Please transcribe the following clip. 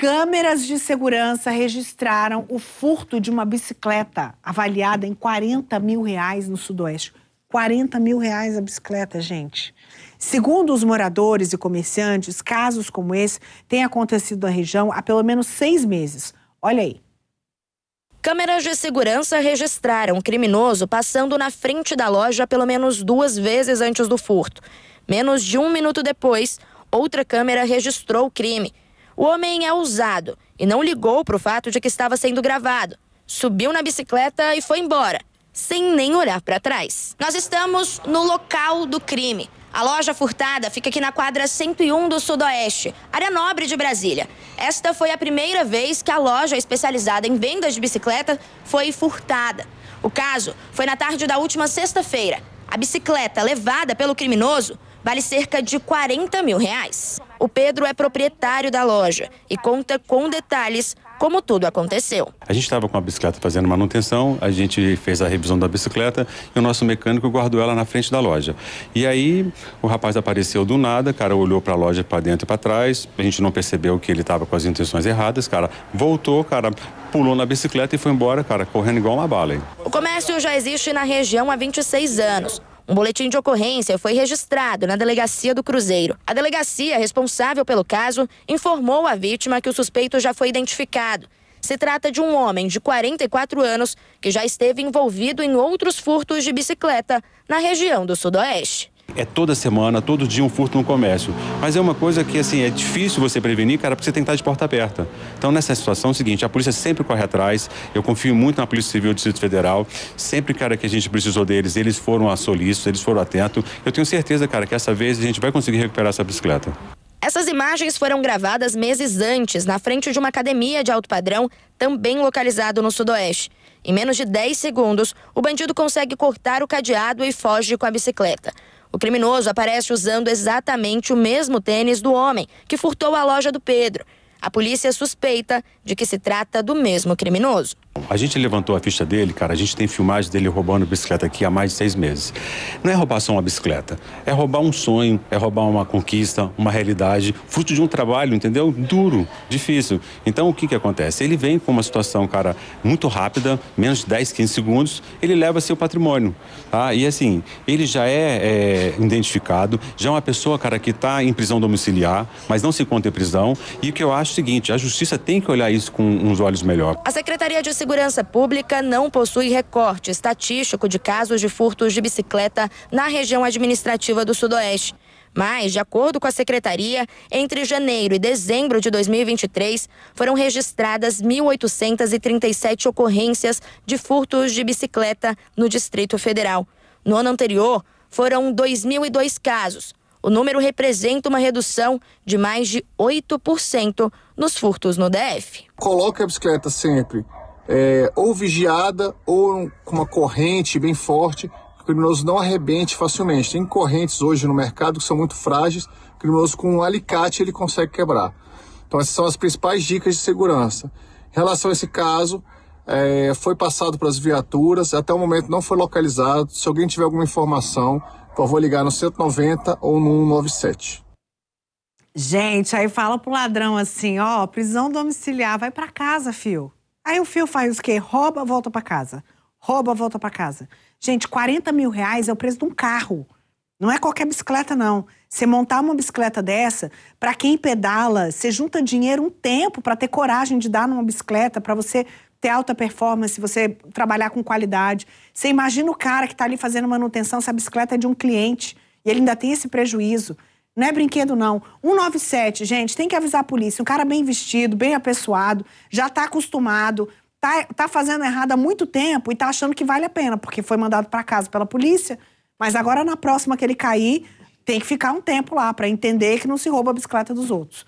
Câmeras de segurança registraram o furto de uma bicicleta avaliada em 40 mil reais no Sudoeste. 40 mil reais a bicicleta, gente. Segundo os moradores e comerciantes, casos como esse têm acontecido na região há pelo menos seis meses. Olha aí. Câmeras de segurança registraram o criminoso passando na frente da loja pelo menos duas vezes antes do furto. Menos de um minuto depois, outra câmera registrou o crime. O homem é ousado e não ligou para o fato de que estava sendo gravado. Subiu na bicicleta e foi embora, sem nem olhar para trás. Nós estamos no local do crime. A loja furtada fica aqui na quadra 101 do Sudoeste, área nobre de Brasília. Esta foi a primeira vez que a loja especializada em vendas de bicicleta foi furtada. O caso foi na tarde da última sexta-feira. A bicicleta levada pelo criminoso vale cerca de 40 mil reais. O Pedro é proprietário da loja e conta com detalhes como tudo aconteceu. A gente estava com a bicicleta fazendo manutenção, a gente fez a revisão da bicicleta e o nosso mecânico guardou ela na frente da loja. E aí o rapaz apareceu do nada, cara olhou para a loja para dentro e para trás, a gente não percebeu que ele estava com as intenções erradas, cara voltou, cara pulou na bicicleta e foi embora, cara, correndo igual uma bala. Hein? O comércio já existe na região há 26 anos. Um boletim de ocorrência foi registrado na delegacia do Cruzeiro. A delegacia responsável pelo caso informou a vítima que o suspeito já foi identificado. Se trata de um homem de 44 anos que já esteve envolvido em outros furtos de bicicleta na região do Sudoeste é toda semana, todo dia um furto no comércio. Mas é uma coisa que, assim, é difícil você prevenir, cara, porque você tem que estar de porta aberta. Então, nessa situação, é o seguinte, a polícia sempre corre atrás, eu confio muito na Polícia Civil do Distrito Federal, sempre, cara, que a gente precisou deles, eles foram a solícitos, eles foram atentos. Eu tenho certeza, cara, que essa vez a gente vai conseguir recuperar essa bicicleta. Essas imagens foram gravadas meses antes, na frente de uma academia de alto padrão, também localizado no Sudoeste. Em menos de 10 segundos, o bandido consegue cortar o cadeado e foge com a bicicleta. O criminoso aparece usando exatamente o mesmo tênis do homem que furtou a loja do Pedro. A polícia suspeita de que se trata do mesmo criminoso. A gente levantou a ficha dele, cara. A gente tem filmagem dele roubando bicicleta aqui há mais de seis meses. Não é roubar só uma bicicleta, é roubar um sonho, é roubar uma conquista, uma realidade, fruto de um trabalho, entendeu? Duro, difícil. Então o que que acontece? Ele vem com uma situação, cara, muito rápida, menos de 10, 15 segundos, ele leva seu patrimônio, tá? E assim, ele já é, é identificado, já é uma pessoa, cara, que está em prisão domiciliar, mas não se conta em prisão. E o que eu acho é o seguinte: a justiça tem que olhar isso com uns olhos melhor. A Secretaria de segurança pública não possui recorte estatístico de casos de furtos de bicicleta na região administrativa do Sudoeste. Mas, de acordo com a secretaria, entre janeiro e dezembro de 2023, foram registradas 1.837 ocorrências de furtos de bicicleta no Distrito Federal. No ano anterior, foram 2.002 casos. O número representa uma redução de mais de 8% nos furtos no DF. Coloque a bicicleta sempre é, ou vigiada ou com uma corrente bem forte, que o criminoso não arrebente facilmente. Tem correntes hoje no mercado que são muito frágeis, o criminoso com um alicate ele consegue quebrar. Então essas são as principais dicas de segurança. Em relação a esse caso, é, foi passado para as viaturas, até o momento não foi localizado. Se alguém tiver alguma informação, por favor, ligar no 190 ou no 197. Gente, aí fala pro ladrão assim, ó, prisão domiciliar, vai para casa, fio. Aí o fio, faz o quê? Rouba, volta para casa. Rouba, volta para casa. Gente, 40 mil reais é o preço de um carro. Não é qualquer bicicleta, não. Você montar uma bicicleta dessa, para quem pedala, você junta dinheiro um tempo para ter coragem de dar numa bicicleta, para você ter alta performance, você trabalhar com qualidade. Você imagina o cara que está ali fazendo manutenção, se a bicicleta é de um cliente e ele ainda tem esse prejuízo. Não é brinquedo, não. 197, gente, tem que avisar a polícia. Um cara bem vestido, bem apessoado, já está acostumado, tá, tá fazendo errado há muito tempo e tá achando que vale a pena, porque foi mandado para casa pela polícia. Mas agora, na próxima que ele cair, tem que ficar um tempo lá para entender que não se rouba a bicicleta dos outros.